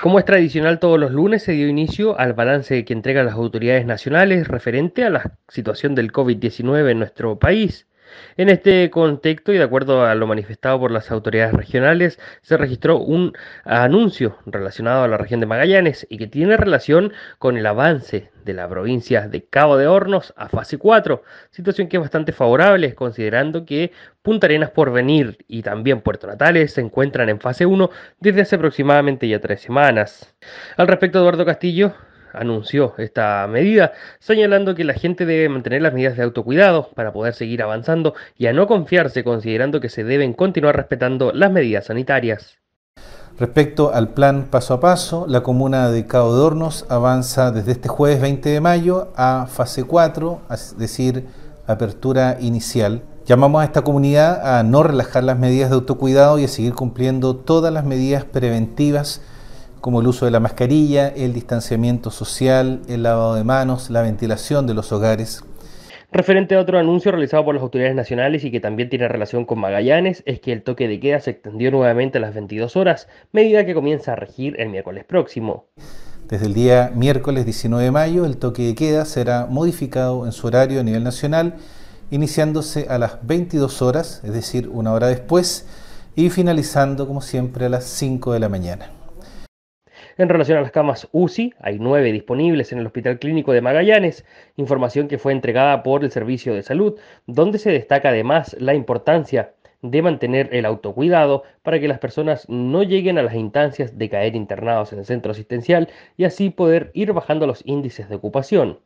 Como es tradicional, todos los lunes se dio inicio al balance que entregan las autoridades nacionales referente a la situación del COVID-19 en nuestro país. En este contexto y de acuerdo a lo manifestado por las autoridades regionales, se registró un anuncio relacionado a la región de Magallanes y que tiene relación con el avance de la provincia de Cabo de Hornos a fase 4, situación que es bastante favorable considerando que Punta Arenas por venir y también Puerto Natales se encuentran en fase 1 desde hace aproximadamente ya tres semanas. Al respecto, Eduardo Castillo anunció esta medida, señalando que la gente debe mantener las medidas de autocuidado para poder seguir avanzando y a no confiarse considerando que se deben continuar respetando las medidas sanitarias. Respecto al plan paso a paso, la comuna de Cabo de Hornos avanza desde este jueves 20 de mayo a fase 4, es decir, apertura inicial. Llamamos a esta comunidad a no relajar las medidas de autocuidado y a seguir cumpliendo todas las medidas preventivas como el uso de la mascarilla, el distanciamiento social, el lavado de manos, la ventilación de los hogares. Referente a otro anuncio realizado por las autoridades nacionales y que también tiene relación con Magallanes, es que el toque de queda se extendió nuevamente a las 22 horas, medida que comienza a regir el miércoles próximo. Desde el día miércoles 19 de mayo, el toque de queda será modificado en su horario a nivel nacional, iniciándose a las 22 horas, es decir, una hora después, y finalizando, como siempre, a las 5 de la mañana. En relación a las camas UCI, hay nueve disponibles en el Hospital Clínico de Magallanes, información que fue entregada por el Servicio de Salud, donde se destaca además la importancia de mantener el autocuidado para que las personas no lleguen a las instancias de caer internados en el centro asistencial y así poder ir bajando los índices de ocupación.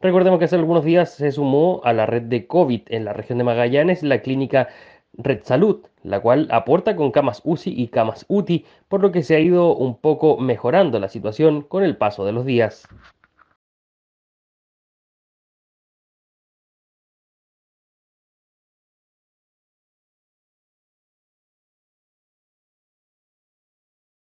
Recordemos que hace algunos días se sumó a la red de COVID en la región de Magallanes la clínica Red Salud, la cual aporta con camas UCI y camas UTI, por lo que se ha ido un poco mejorando la situación con el paso de los días.